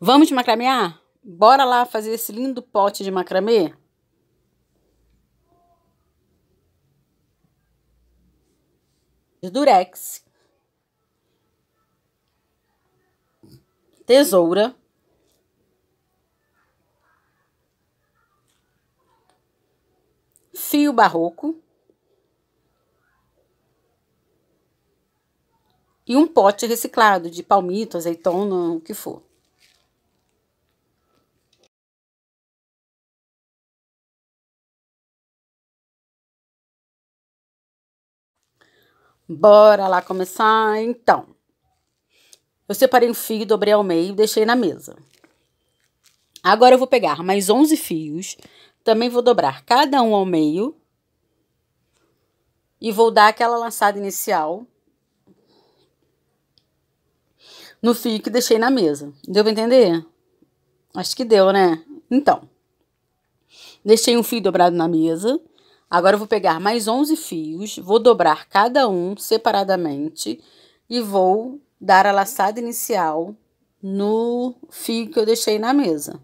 Vamos de macramear? Ah, bora lá fazer esse lindo pote de macramê? Durex. Tesoura. Fio barroco. E um pote reciclado de palmito, azeitona, o que for. Bora lá começar então. Eu separei um fio, dobrei ao meio e deixei na mesa. Agora eu vou pegar mais 11 fios, também vou dobrar cada um ao meio e vou dar aquela laçada inicial no fio que deixei na mesa. Deu pra entender? Acho que deu, né? Então, deixei um fio dobrado na mesa, Agora eu vou pegar mais 11 fios, vou dobrar cada um separadamente e vou dar a laçada inicial no fio que eu deixei na mesa.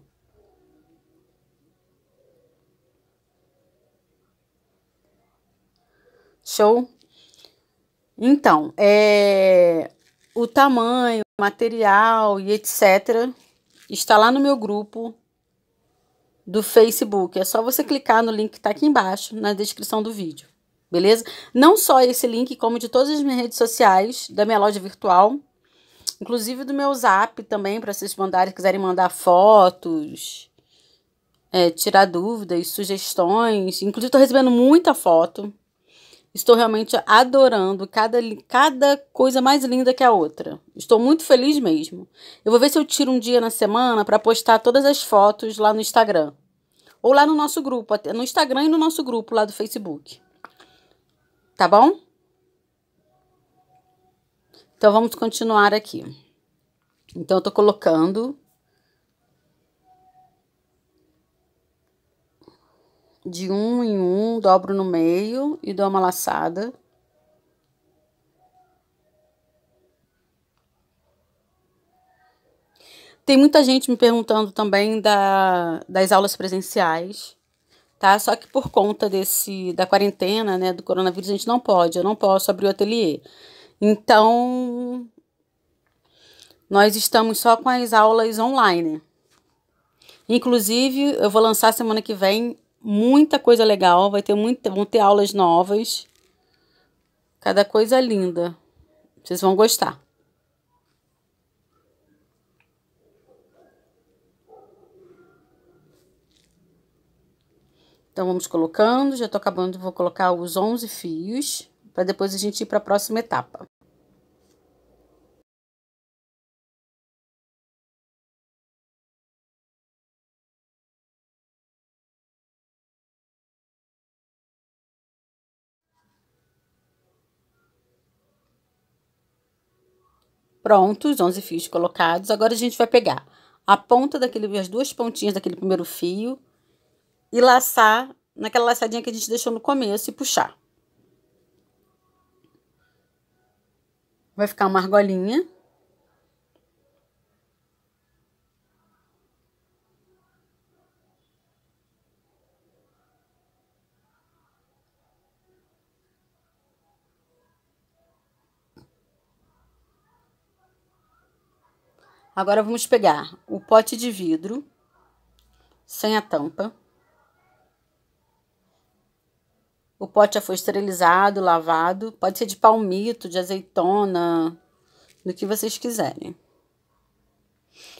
Show? Então, é, o tamanho, material e etc. está lá no meu grupo do Facebook. É só você clicar no link que está aqui embaixo, na descrição do vídeo. Beleza? Não só esse link, como de todas as minhas redes sociais, da minha loja virtual, inclusive do meu zap também, para vocês mandarem, quiserem mandar fotos, é, tirar dúvidas, sugestões. Inclusive, estou recebendo muita foto. Estou realmente adorando cada, cada coisa mais linda que a outra. Estou muito feliz mesmo. Eu vou ver se eu tiro um dia na semana para postar todas as fotos lá no Instagram. Ou lá no nosso grupo, no Instagram e no nosso grupo lá do Facebook. Tá bom? Então vamos continuar aqui. Então eu tô colocando de um em um, dobro no meio e dou uma laçada. Tem muita gente me perguntando também da, das aulas presenciais, tá? Só que por conta desse da quarentena, né, do coronavírus, a gente não pode, eu não posso abrir o ateliê. Então, nós estamos só com as aulas online. Inclusive, eu vou lançar semana que vem muita coisa legal, vai ter muito vão ter aulas novas. Cada coisa linda. Vocês vão gostar. Então vamos colocando, já tô acabando, vou colocar os 11 fios para depois a gente ir para a próxima etapa. Pronto, os 11 fios colocados. Agora a gente vai pegar a ponta daquele, as duas pontinhas daquele primeiro fio e laçar naquela laçadinha que a gente deixou no começo e puxar. Vai ficar uma argolinha. Agora vamos pegar o pote de vidro sem a tampa. O pote já foi esterilizado, lavado. Pode ser de palmito, de azeitona, do que vocês quiserem.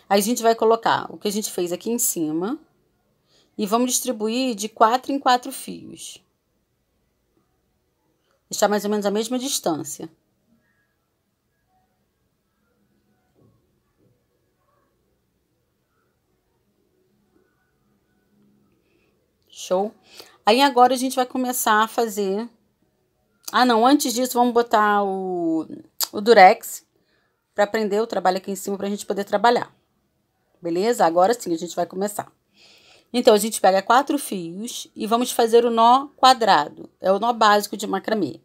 Aí a gente vai colocar o que a gente fez aqui em cima e vamos distribuir de quatro em quatro fios. Deixar mais ou menos a mesma distância. Show? Aí agora a gente vai começar a fazer... Ah, não, antes disso vamos botar o, o durex para prender o trabalho aqui em cima para a gente poder trabalhar. Beleza? Agora sim a gente vai começar. Então, a gente pega quatro fios e vamos fazer o nó quadrado. É o nó básico de macramê,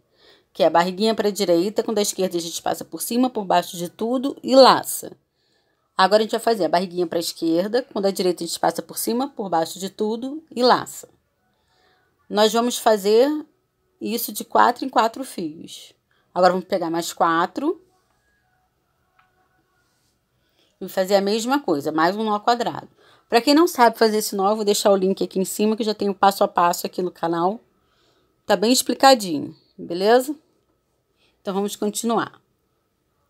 que é a barriguinha para a direita, com da esquerda a gente passa por cima, por baixo de tudo e laça. Agora a gente vai fazer a barriguinha para a esquerda, quando a direita a gente passa por cima, por baixo de tudo e laça. Nós vamos fazer isso de quatro em quatro fios. Agora vamos pegar mais quatro e fazer a mesma coisa, mais um nó quadrado. Para quem não sabe fazer esse nó, eu vou deixar o link aqui em cima que já tem o passo a passo aqui no canal. Tá bem explicadinho, beleza? Então vamos continuar.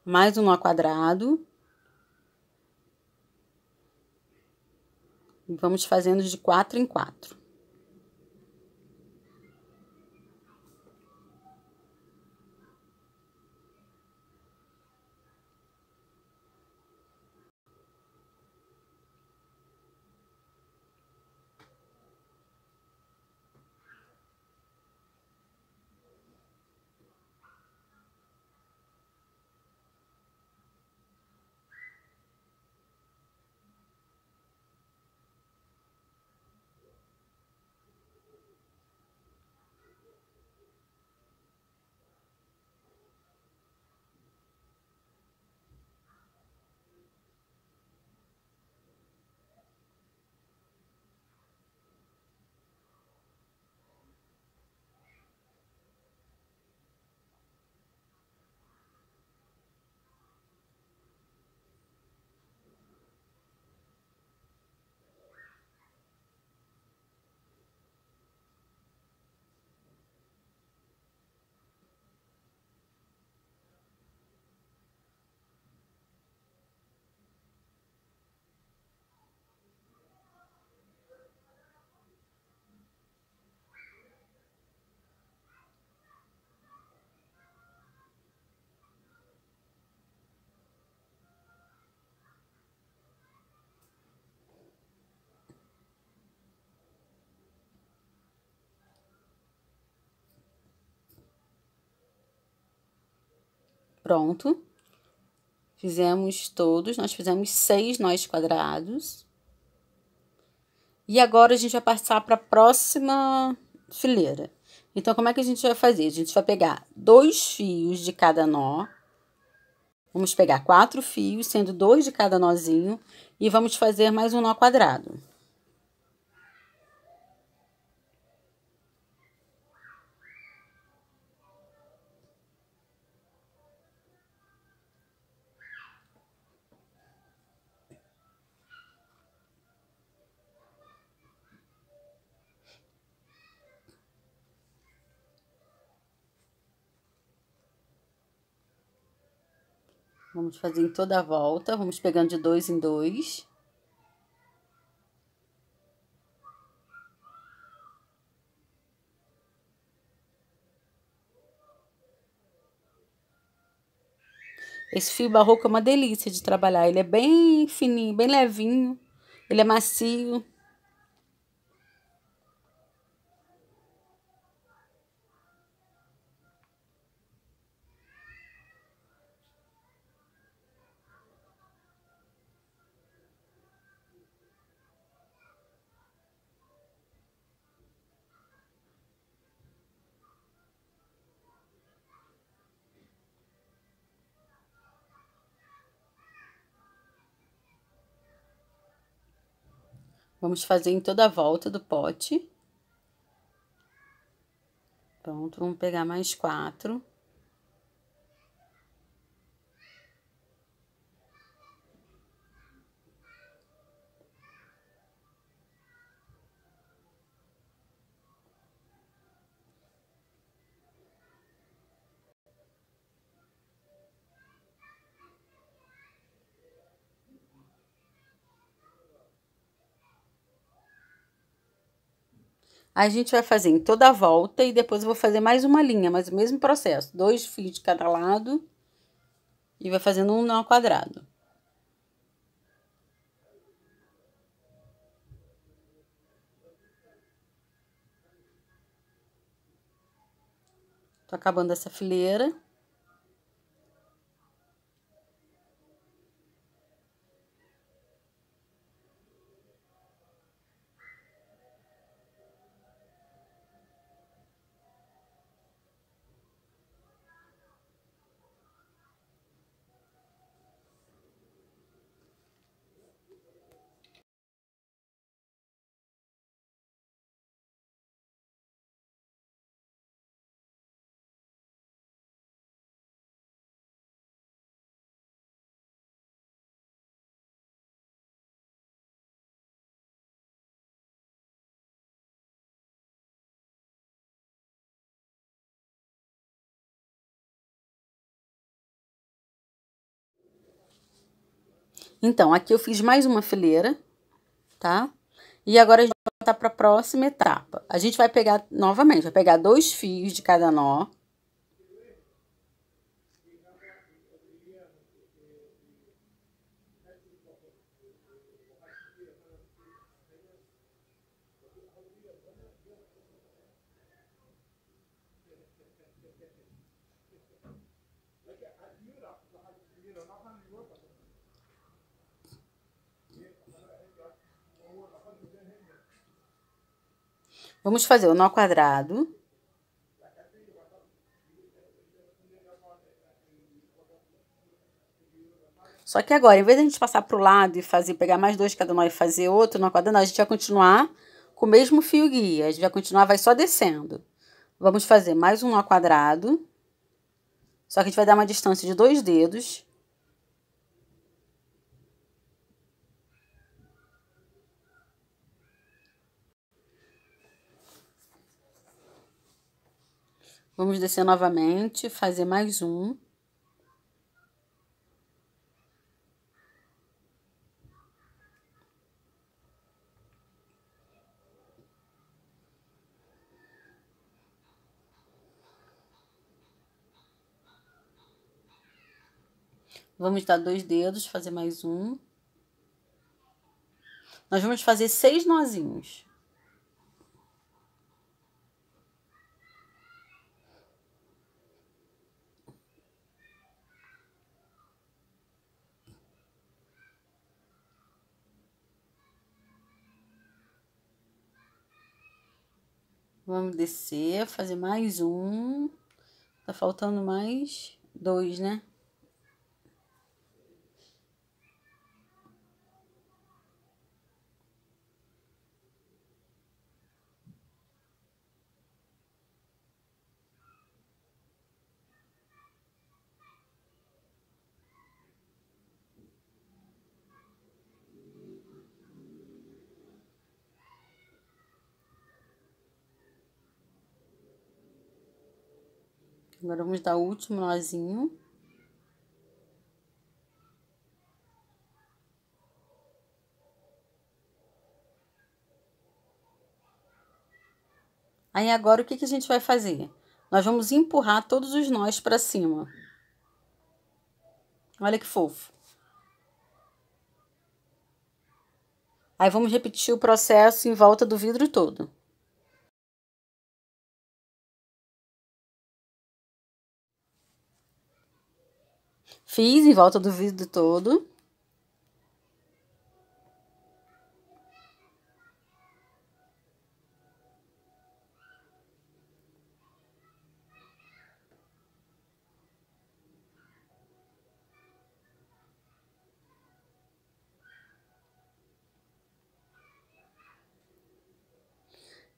Mais um nó quadrado. Vamos fazendo de quatro em quatro. pronto. Fizemos todos, nós fizemos seis nós quadrados. E agora a gente vai passar para a próxima fileira. Então, como é que a gente vai fazer? A gente vai pegar dois fios de cada nó. Vamos pegar quatro fios, sendo dois de cada nozinho, e vamos fazer mais um nó quadrado. Vamos fazer em toda a volta, vamos pegando de dois em dois. Esse fio barroco é uma delícia de trabalhar, ele é bem fininho, bem levinho, ele é macio. Vamos fazer em toda a volta do pote. Pronto, vamos pegar mais quatro. A gente vai fazer em toda a volta e depois eu vou fazer mais uma linha, mas o mesmo processo. Dois fios de cada lado e vai fazendo um nó quadrado. Tô acabando essa fileira. Então, aqui eu fiz mais uma fileira, tá? E agora a gente vai voltar para a próxima etapa. A gente vai pegar novamente, vai pegar dois fios de cada nó, Vamos fazer o nó quadrado. Só que agora, em vez de a gente passar para o lado e fazer, pegar mais dois cada nó e fazer outro nó quadrado, a gente vai continuar com o mesmo fio guia. A gente vai continuar, vai só descendo. Vamos fazer mais um nó quadrado. Só que a gente vai dar uma distância de dois dedos. Vamos descer novamente, fazer mais um. Vamos dar dois dedos, fazer mais um. Nós vamos fazer seis nozinhos. Vamos descer, fazer mais um. Tá faltando mais dois, né? Agora vamos dar o último nozinho. Aí agora o que, que a gente vai fazer? Nós vamos empurrar todos os nós para cima. Olha que fofo. Aí vamos repetir o processo em volta do vidro todo. Fiz em volta do vidro todo.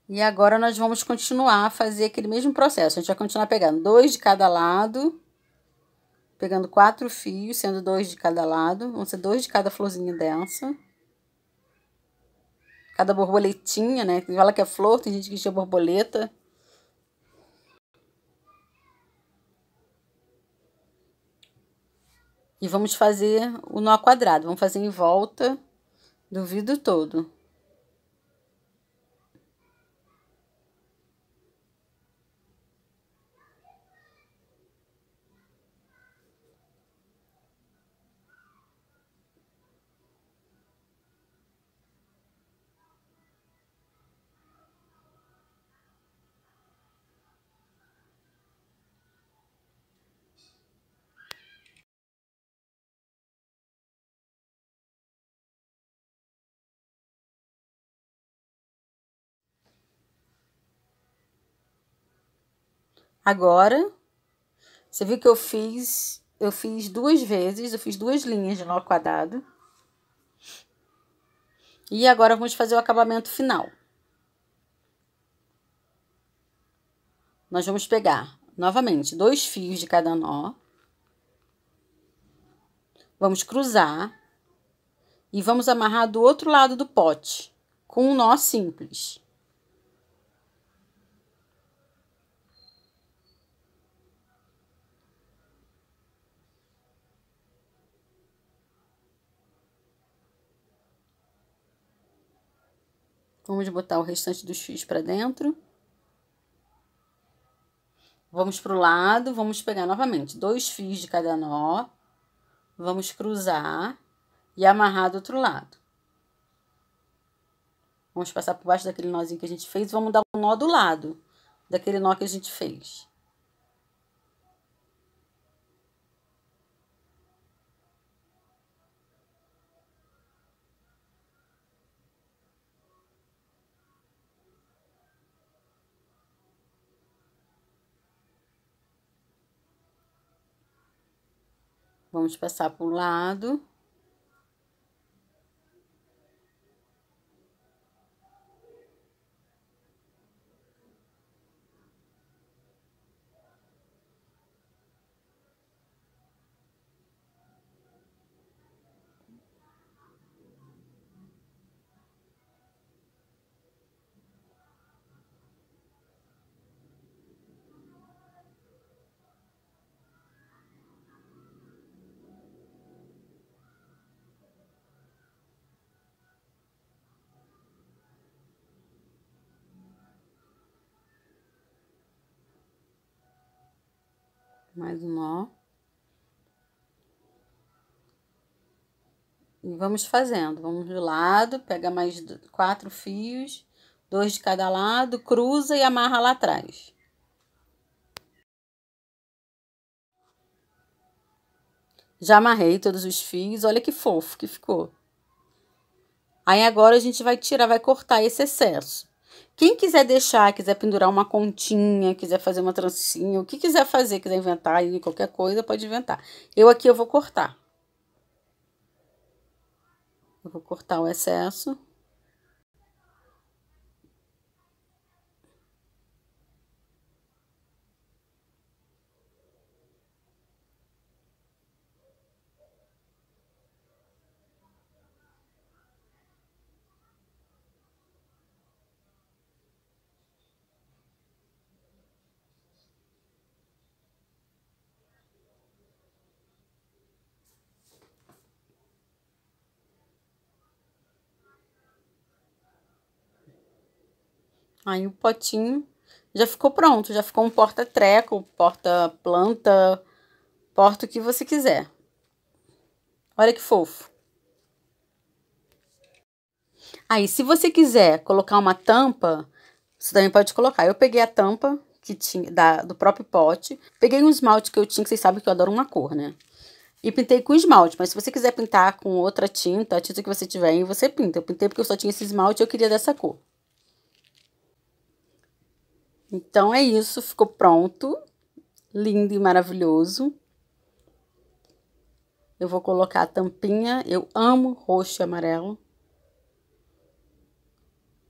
E agora, nós vamos continuar a fazer aquele mesmo processo. A gente vai continuar pegando dois de cada lado pegando quatro fios, sendo dois de cada lado, vão ser dois de cada florzinha dessa. Cada borboletinha, né? fala que é flor, tem gente que chama borboleta. E vamos fazer o nó quadrado, vamos fazer em volta do vidro todo. Agora, você viu que eu fiz, eu fiz duas vezes, eu fiz duas linhas de nó quadrado. E agora vamos fazer o acabamento final. Nós vamos pegar, novamente, dois fios de cada nó. Vamos cruzar e vamos amarrar do outro lado do pote com um nó simples. Vamos botar o restante dos fios para dentro. Vamos pro lado, vamos pegar novamente dois fios de cada nó, vamos cruzar e amarrar do outro lado. Vamos passar por baixo daquele nozinho que a gente fez, vamos dar um nó do lado daquele nó que a gente fez. Vamos passar para o lado. mais um nó. E vamos fazendo, vamos do lado, pega mais quatro fios, dois de cada lado, cruza e amarra lá atrás. Já amarrei todos os fios, olha que fofo que ficou. Aí agora a gente vai tirar, vai cortar esse excesso. Quem quiser deixar, quiser pendurar uma continha, quiser fazer uma trancinha, o que quiser fazer, quiser inventar aí qualquer coisa, pode inventar. Eu aqui eu vou cortar. Eu vou cortar o excesso. Aí o potinho já ficou pronto, já ficou um porta-treco, porta-planta, porta o que você quiser. Olha que fofo. Aí, se você quiser colocar uma tampa, você também pode colocar. Eu peguei a tampa que tinha da, do próprio pote, peguei um esmalte que eu tinha, que vocês sabem que eu adoro uma cor, né? E pintei com esmalte, mas se você quiser pintar com outra tinta, a tinta que você tiver aí, você pinta. Eu pintei porque eu só tinha esse esmalte e eu queria dessa cor. Então é isso, ficou pronto. Lindo e maravilhoso. Eu vou colocar a tampinha. Eu amo roxo e amarelo.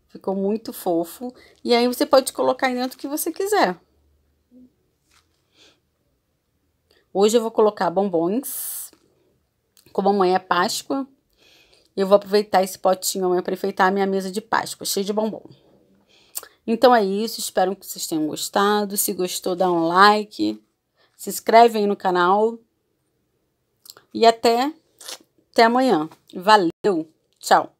Ficou muito fofo. E aí você pode colocar aí dentro o que você quiser. Hoje eu vou colocar bombons. Como amanhã é Páscoa, eu vou aproveitar esse potinho amanhã para enfeitar a minha mesa de Páscoa, cheio de bombom. Então é isso, espero que vocês tenham gostado. Se gostou, dá um like, se inscreve aí no canal. E até, até amanhã. Valeu, tchau.